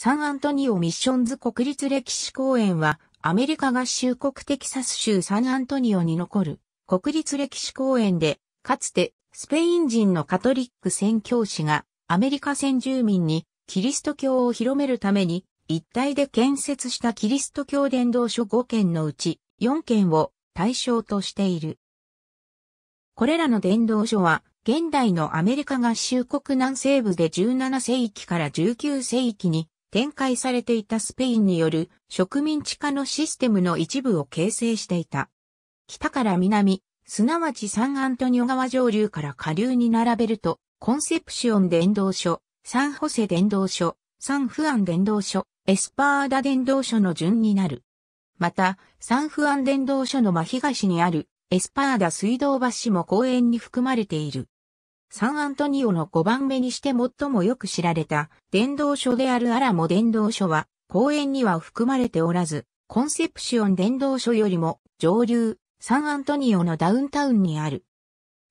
サンアントニオ・ミッションズ国立歴史公園は、アメリカ合衆国テキサス州サンアントニオに残る国立歴史公園で、かつてスペイン人のカトリック宣教師がアメリカ先住民にキリスト教を広めるために一体で建設したキリスト教伝道所5件のうち4件を対象としている。これらの伝道所は現代のアメリカ合衆国南西部で17世紀から19世紀に展開されていたスペインによる植民地化のシステムの一部を形成していた。北から南、すなわちサンアントニオ川上流から下流に並べると、コンセプシオン伝道所、サンホセ伝道所、サンフアン伝道所、エスパーダ伝道所の順になる。また、サンフアン伝道所の真東にあるエスパーダ水道橋も公園に含まれている。サンアントニオの5番目にして最もよく知られた伝道書であるアラモ伝道書は公園には含まれておらず、コンセプシオン伝道書よりも上流、サンアントニオのダウンタウンにある。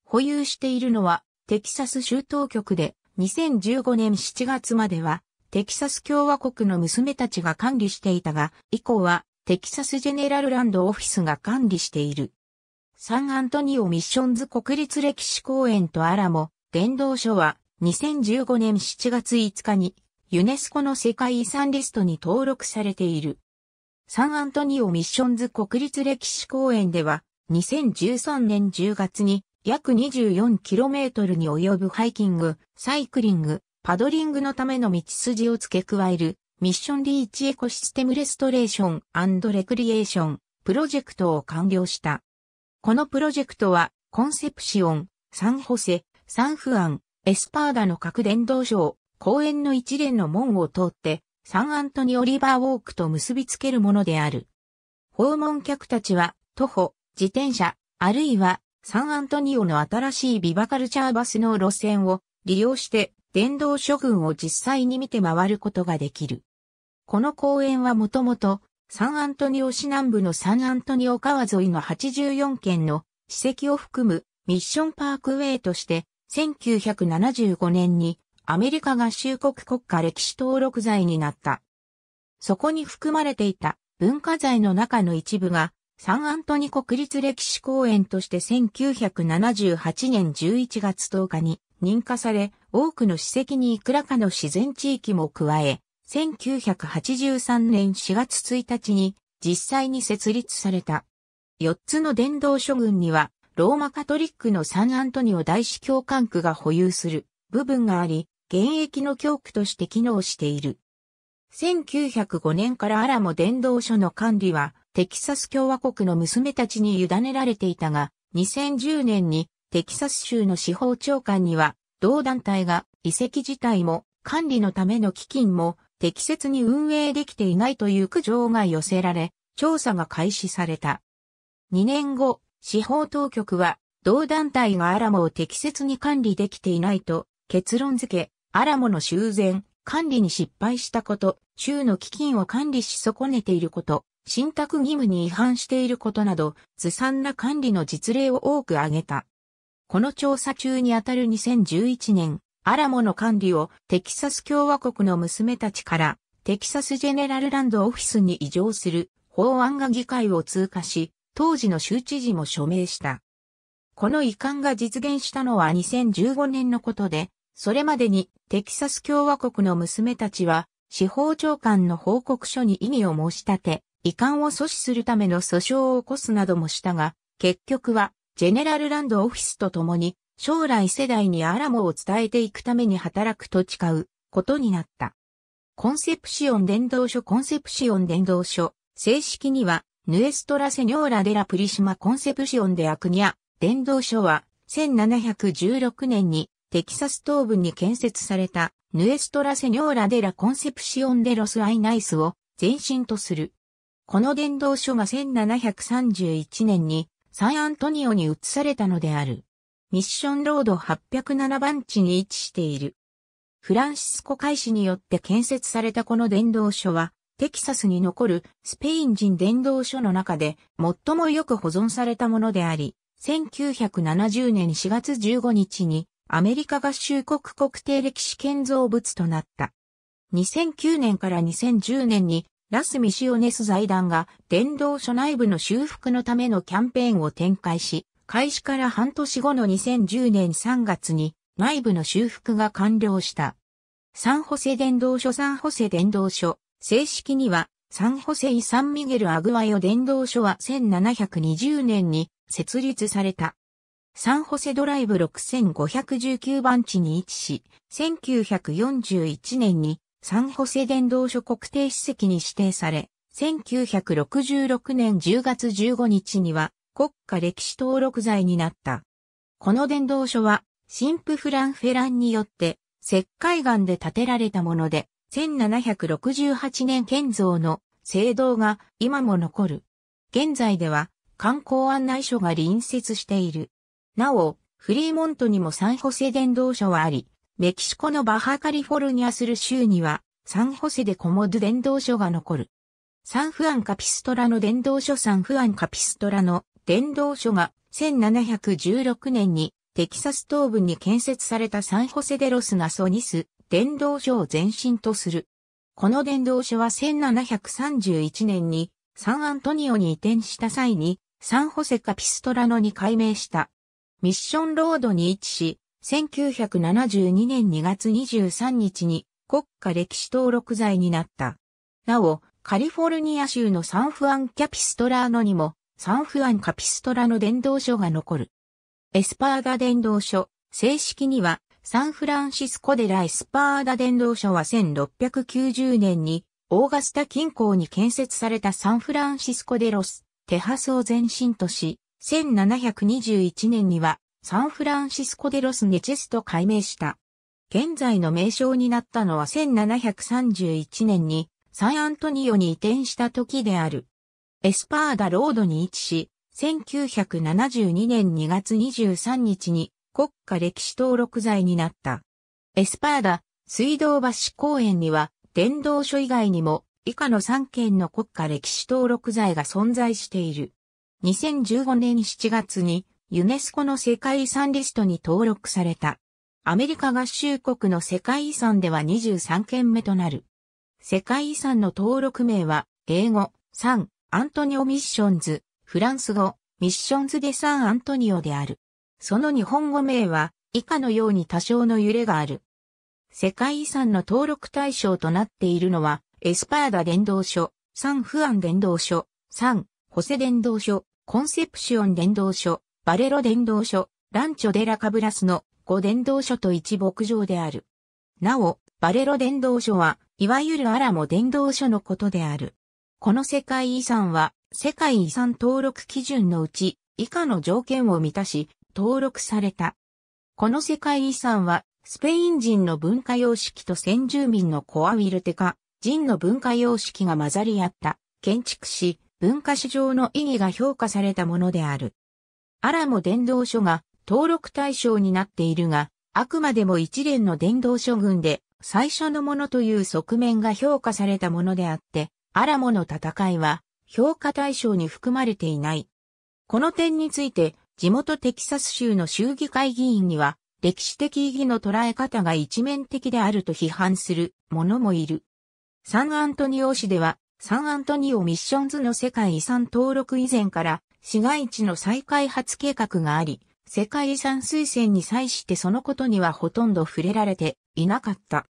保有しているのはテキサス州当局で2015年7月まではテキサス共和国の娘たちが管理していたが、以降はテキサスジェネラルランドオフィスが管理している。サンアントニオミッションズ国立歴史公園とアラモ伝道所は2015年7月5日にユネスコの世界遺産リストに登録されている。サンアントニオミッションズ国立歴史公園では2013年10月に約 24km に及ぶハイキング、サイクリング、パドリングのための道筋を付け加えるミッションリーチエコシステムレストレーションレクリエーションプロジェクトを完了した。このプロジェクトは、コンセプシオン、サンホセ、サンフアン、エスパーダの各伝道所公園の一連の門を通って、サンアントニオリバーウォークと結びつけるものである。訪問客たちは、徒歩、自転車、あるいは、サンアントニオの新しいビバカルチャーバスの路線を利用して、伝道諸群を実際に見て回ることができる。この公園はもともと、サンアントニオ市南部のサンアントニオ川沿いの84件の史跡を含むミッションパークウェイとして、1975年にアメリカ合衆国国家歴史登録財になった。そこに含まれていた文化財の中の一部がサンアントニ国立歴史公園として1978年11月10日に認可され、多くの史跡にいくらかの自然地域も加え、1983年4月1日に実際に設立された。4つの伝道諸群には、ローマカトリックのサンアントニオ大司教管区が保有する部分があり、現役の教区として機能している。1905年からアラモ伝道所の管理は、テキサス共和国の娘たちに委ねられていたが、2010年にテキサス州の司法長官には、同団体が遺跡自体も管理のための基金も適切に運営できていないという苦情が寄せられ、調査が開始された。2年後、司法当局は、同団体がアラモを適切に管理できていないと結論付け、アラモの修繕、管理に失敗したこと、州の基金を管理し損ねていること、信託義務に違反していることなど、ずさんな管理の実例を多く挙げた。この調査中にあたる2011年、アラモの管理をテキサス共和国の娘たちからテキサスジェネラルランドオフィスに移譲する法案が議会を通過し、当時の州知事も署名した。この遺憾が実現したのは2015年のことで、それまでにテキサス共和国の娘たちは司法長官の報告書に異議を申し立て、遺憾を阻止するための訴訟を起こすなどもしたが、結局はジェネラルランドオフィスと共に将来世代にアラモを伝えていくために働くと誓うことになった。コンセプシオン伝道書コンセプシオン伝道書、正式には、ヌエストラセニョーラデラプリシマコンセプシオンデアクニア、伝道書は、1716年にテキサス東部に建設されたヌエストラセニョーラデラコンセプシオンデロスアイナイスを前身とする。この伝道書が1731年にサンアントニオに移されたのである。ミッションロード807番地に位置している。フランシスコ海士によって建設されたこの伝道書は、テキサスに残るスペイン人伝道書の中で最もよく保存されたものであり、1970年4月15日にアメリカ合衆国国定歴史建造物となった。2009年から2010年にラス・ミシオネス財団が伝道書内部の修復のためのキャンペーンを展開し、開始から半年後の2010年3月に内部の修復が完了した。サンホセ伝道所サンホセ伝道所、正式にはサンホセイ・サンミゲル・アグワヨ伝道所は1720年に設立された。サンホセドライブ6519番地に位置し、1941年にサンホセ伝道所国定史跡に指定され、1966年10月15日には国家歴史登録財になった。この伝道所は、神父フラン・フェランによって、石灰岩で建てられたもので、1768年建造の聖堂が今も残る。現在では観光案内所が隣接している。なお、フリーモントにもサンホセ伝道所はあり、メキシコのバハカリフォルニアする州には、サンホセでコモド伝道所が残る。サンフアンカピストラの伝道所サンフアンカピストラの伝道書が1716年にテキサス東部に建設されたサンホセデロスナソニス伝道書を前身とする。この伝道書は1731年にサンアントニオに移転した際にサンホセカピストラノに改名した。ミッションロードに位置し、1972年2月23日に国家歴史登録財になった。なお、カリフォルニア州のサンフアンキャピストラーノにもサンフアンカピストラの伝道書が残る。エスパーダ伝道書、正式にはサンフランシスコデラ・エスパーダ伝道書は1690年にオーガスタ近郊に建設されたサンフランシスコデロス、テハスを前身とし、1721年にはサンフランシスコデロスネチェスと改名した。現在の名称になったのは1731年にサンアントニオに移転した時である。エスパーダロードに位置し、1972年2月23日に国家歴史登録財になった。エスパーダ、水道橋公園には、電動書以外にも、以下の3件の国家歴史登録財が存在している。2015年7月に、ユネスコの世界遺産リストに登録された。アメリカ合衆国の世界遺産では23件目となる。世界遺産の登録名は、英語、3、アントニオ・ミッションズ、フランス語、ミッションズ・デ・サン・アントニオである。その日本語名は、以下のように多少の揺れがある。世界遺産の登録対象となっているのは、エスパーダ伝道所、サン・フアン伝道所、サン・ホセ伝道所、コンセプシオン伝道所、バレロ伝道所、ランチョ・デ・ラ・カブラスの5伝道所と1牧場である。なお、バレロ伝道所は、いわゆるアラモ伝道所のことである。この世界遺産は、世界遺産登録基準のうち、以下の条件を満たし、登録された。この世界遺産は、スペイン人の文化様式と先住民のコアウィルテカ、人の文化様式が混ざり合った、建築史、文化史上の意義が評価されたものである。アラモ伝道書が登録対象になっているが、あくまでも一連の伝道書群で最初のものという側面が評価されたものであって、アラモの戦いは評価対象に含まれていない。この点について、地元テキサス州の州議会議員には、歴史的意義の捉え方が一面的であると批判する者もいる。サンアントニオ市では、サンアントニオミッションズの世界遺産登録以前から、市街地の再開発計画があり、世界遺産推薦に際してそのことにはほとんど触れられていなかった。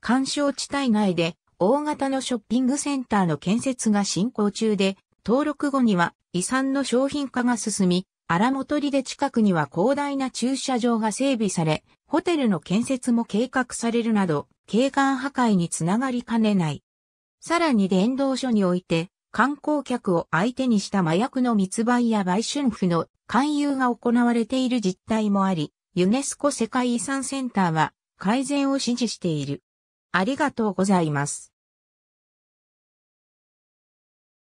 干渉地帯内で大型のショッピングセンターの建設が進行中で、登録後には遺産の商品化が進み、荒本里で近くには広大な駐車場が整備され、ホテルの建設も計画されるなど、景観破壊につながりかねない。さらに伝道所において、観光客を相手にした麻薬の密売や売春婦の勧誘が行われている実態もあり、ユネスコ世界遺産センターは改善を指示している。ありがとうございます。